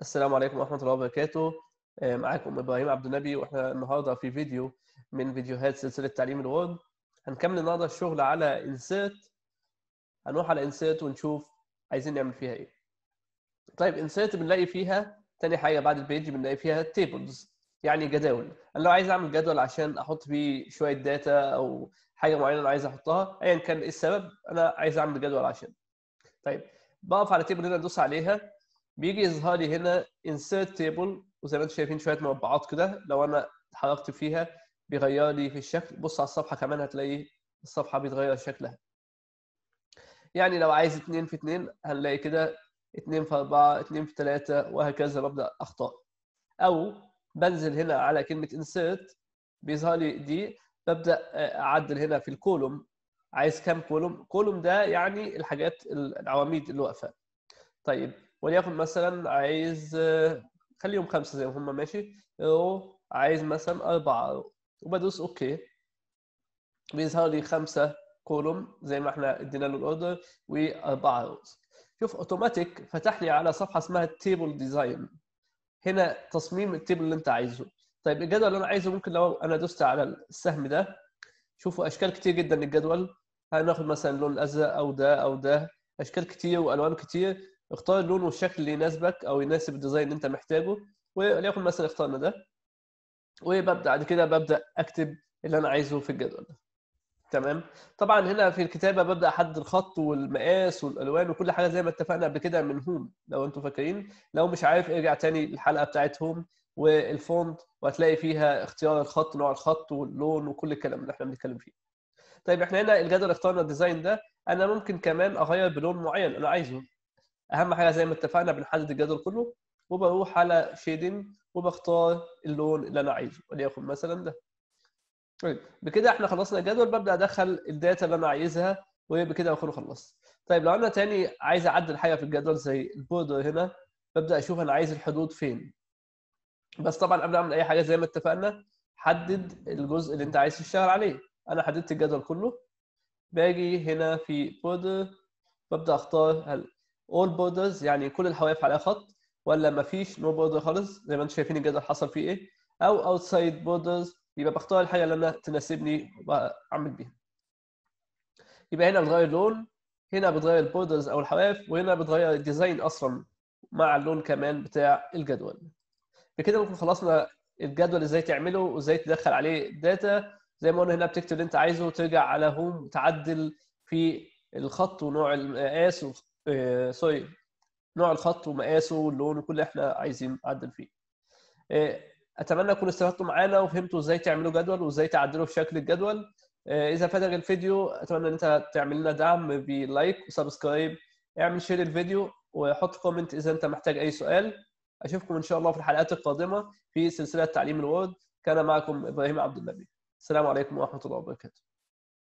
السلام عليكم ورحمة الله وبركاته آه، معاكم إبراهيم عبد النبي وإحنا النهاردة في فيديو من فيديوهات سلسلة تعليم الوورد هنكمل النهاردة الشغل على انسيرت هنروح على انسيرت ونشوف عايزين نعمل فيها إيه طيب انسيرت بنلاقي فيها تاني حاجة بعد البيج بنلاقي فيها تيبلز يعني جداول أنا لو عايز أعمل جدول عشان أحط فيه شوية داتا أو حاجة معينة أنا عايز أحطها أيا كان إيه السبب أنا عايز أعمل جدول عشان طيب بقف على تيبل هنا أدوس عليها بيجي يظهر لي هنا insert table وزي ما انتم شايفين شويه مربعات كده لو انا اتحركت فيها بيغير لي في الشكل بص على الصفحه كمان هتلاقي الصفحه بيتغير شكلها يعني لو عايز 2 في 2 هنلاقي كده 2 في 4 2 في 3 وهكذا ببدا اخطاء او بنزل هنا على كلمه insert بيظهر لي دي ببدا آه، اعدل هنا في الكولوم عايز كام كولوم كولوم ده يعني الحاجات العواميد اللي واقفه طيب وليكن مثلا عايز آه، خليهم خمسه زي ما هم ماشي او عايز مثلا اربعه وبدوس اوكي بيظهر لي خمسه كولوم زي ما احنا ادينا له الاوردر واربعه روز شوف اوتوماتيك فتح لي على صفحه اسمها التيبل ديزاين هنا تصميم التيبل اللي انت عايزه طيب الجدول اللي انا عايزه ممكن لو انا دوست على السهم ده شوفوا اشكال كتير جدا للجدول هناخد مثلا اللون الازرق او ده او ده اشكال كتير والوان كتير اختار اللون والشكل اللي يناسبك او يناسب الديزاين اللي انت محتاجه وليكن مثلا اخترنا ده وببدا بعد كده ببدا اكتب اللي انا عايزه في الجدول ده تمام طبعا هنا في الكتابه ببدا احدد الخط والمقاس والالوان وكل حاجه زي ما اتفقنا قبل كده من هوم لو انتم فاكرين لو مش عارف ارجع تاني الحلقه بتاعت هوم والفونت وهتلاقي فيها اختيار الخط نوع الخط واللون وكل الكلام اللي احنا بنتكلم فيه طيب احنا هنا الجدول اخترنا الديزاين ده انا ممكن كمان اغير بلون معين انا عايزه اهم حاجه زي ما اتفقنا بنحدد الجدول كله وبروح على شيدنج وبختار اللون اللي انا عايزه وليكن مثلا ده طيب بكده احنا خلصنا الجدول ببدا ادخل الداتا اللي انا عايزها وبكده اكون خلصت طيب لو انا تاني عايز اعدل حاجه في الجدول زي البوردر هنا ببدا اشوف انا عايز الحدود فين بس طبعا قبل اعمل اي حاجه زي ما اتفقنا حدد الجزء اللي انت عايز تشتغل عليه انا حددت الجدول كله باجي هنا في بوردر ببدا اختار all borders يعني كل الحواف على خط ولا ما فيش نو بوردر خالص زي ما انتم شايفين الجدول حصل فيه ايه او outside borders يبقى بختار الحاجه اللي انا تناسبني واعمل بيها يبقى هنا بتغير اللون هنا بتغير البوردرز او الحواف وهنا بتغير الديزاين اصلا مع اللون كمان بتاع الجدول بكده نكون خلصنا الجدول ازاي تعمله وازاي تدخل عليه داتا زي ما قلنا هنا بتكتب اللي انت عايزه وترجع على هوم وتعدل في الخط ونوع المقاس سوري آه، نوع الخط ومقاسه واللون وكل اللي احنا عايزين نعدل فيه آه، اتمنى تكونوا استفدتوا معانا وفهمتوا ازاي تعملوا جدول وازاي تعدلوا في شكل الجدول آه، اذا فادك الفيديو اتمنى ان انت تعمل لنا دعم بلايك وسبسكرايب اعمل شير الفيديو وحط كومنت اذا انت محتاج اي سؤال اشوفكم ان شاء الله في الحلقات القادمه في سلسله تعليم الوورد كان معكم ابراهيم عبد النبي السلام عليكم ورحمه الله وبركاته